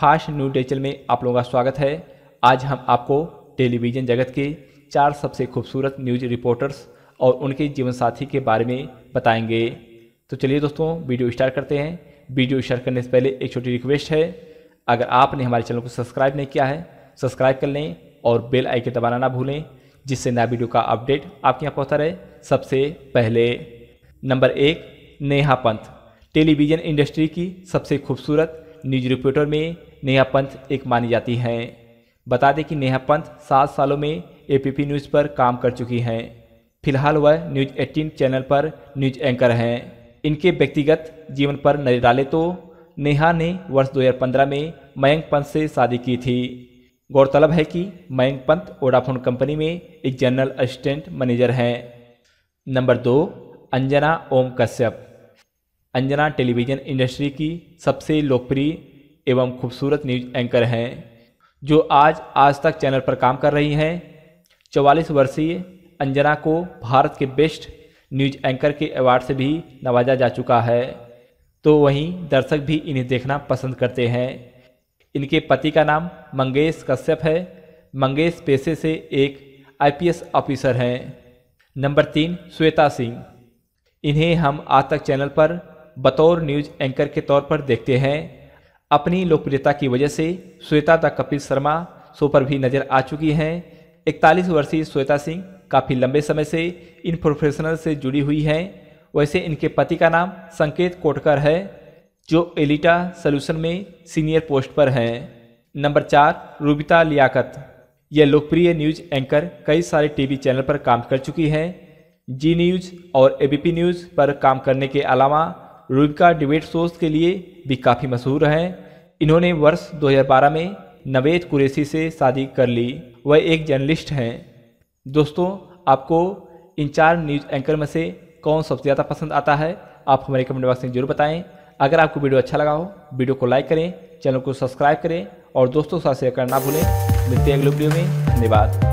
fast news digital में आप लोगों का स्वागत है आज हम आपको टेलीविज़न जगत के चार सबसे खूबसूरत न्यूज रिपोर्टर्स और उनके जीवन साथी के बारे में बताएंगे तो चलिए दोस्तों वीडियो स्टार्ट करते हैं वीडियो स्टार्ट करने से पहले एक छोटी रिक्वेस्ट है अगर आपने हमारे चैनल को सब्सक्राइब नहीं किया है सब्सक्राइब कर लें और बेल आइकन दबाना ना भूलें जिससे नया वीडियो का अपडेट आपके यहाँ पहुँचता रहे सबसे पहले नंबर एक नेहा पंथ टेलीविज़न इंडस्ट्री की सबसे खूबसूरत न्यूज रिपोर्टर में नेहा पंथ एक मानी जाती हैं बता दें कि नेहा पंथ सात सालों में एपीपी न्यूज़ पर काम कर चुकी हैं फिलहाल वह न्यूज एटीन चैनल पर न्यूज एंकर हैं इनके व्यक्तिगत जीवन पर नजर डाले तो नेहा ने वर्ष 2015 में मयंक पंत से शादी की थी गौरतलब है कि मयंक पंत ओडाफोन कंपनी में एक जनरल असिस्टेंट मैनेजर हैं नंबर दो अंजना ओम कश्यप अंजना टेलीविज़न इंडस्ट्री की सबसे लोकप्रिय एवं खूबसूरत न्यूज एंकर हैं जो आज आज तक चैनल पर काम कर रही हैं चौवालीस वर्षीय अंजना को भारत के बेस्ट न्यूज एंकर के अवार्ड से भी नवाजा जा चुका है तो वहीं दर्शक भी इन्हें देखना पसंद करते हैं इनके पति का नाम मंगेश कश्यप है मंगेश पेशे से एक आईपीएस ऑफिसर हैं नंबर तीन श्वेता सिंह इन्हें हम आज तक चैनल पर बतौर न्यूज एंकर के तौर पर देखते हैं अपनी लोकप्रियता की वजह से श्वेता द कपिल शर्मा शो पर भी नजर आ चुकी हैं 41 वर्षीय श्वेता सिंह काफ़ी लंबे समय से इन प्रोफेशनल से जुड़ी हुई हैं वैसे इनके पति का नाम संकेत कोटकर है जो एलिटा सोल्यूशन में सीनियर पोस्ट पर हैं नंबर चार रूबिता लियाकत यह लोकप्रिय न्यूज एंकर कई सारे टीवी चैनल पर काम कर चुकी हैं जी न्यूज और एबीपी न्यूज पर काम करने के अलावा रूबिका डिबेट शोज के लिए भी काफ़ी मशहूर हैं इन्होंने वर्ष 2012 में नवेद कुरैसी से शादी कर ली वह एक जर्नलिस्ट हैं दोस्तों आपको इन चार न्यूज एंकर में से कौन सबसे ज़्यादा पसंद आता है आप हमारे कमेंट बॉक्स में जरूर बताएं अगर आपको वीडियो अच्छा लगा हो वीडियो को लाइक करें चैनल को सब्सक्राइब करें और दोस्तों के साथ शेयर करना भूलें मिलते हैं अगले वीडियो में धन्यवाद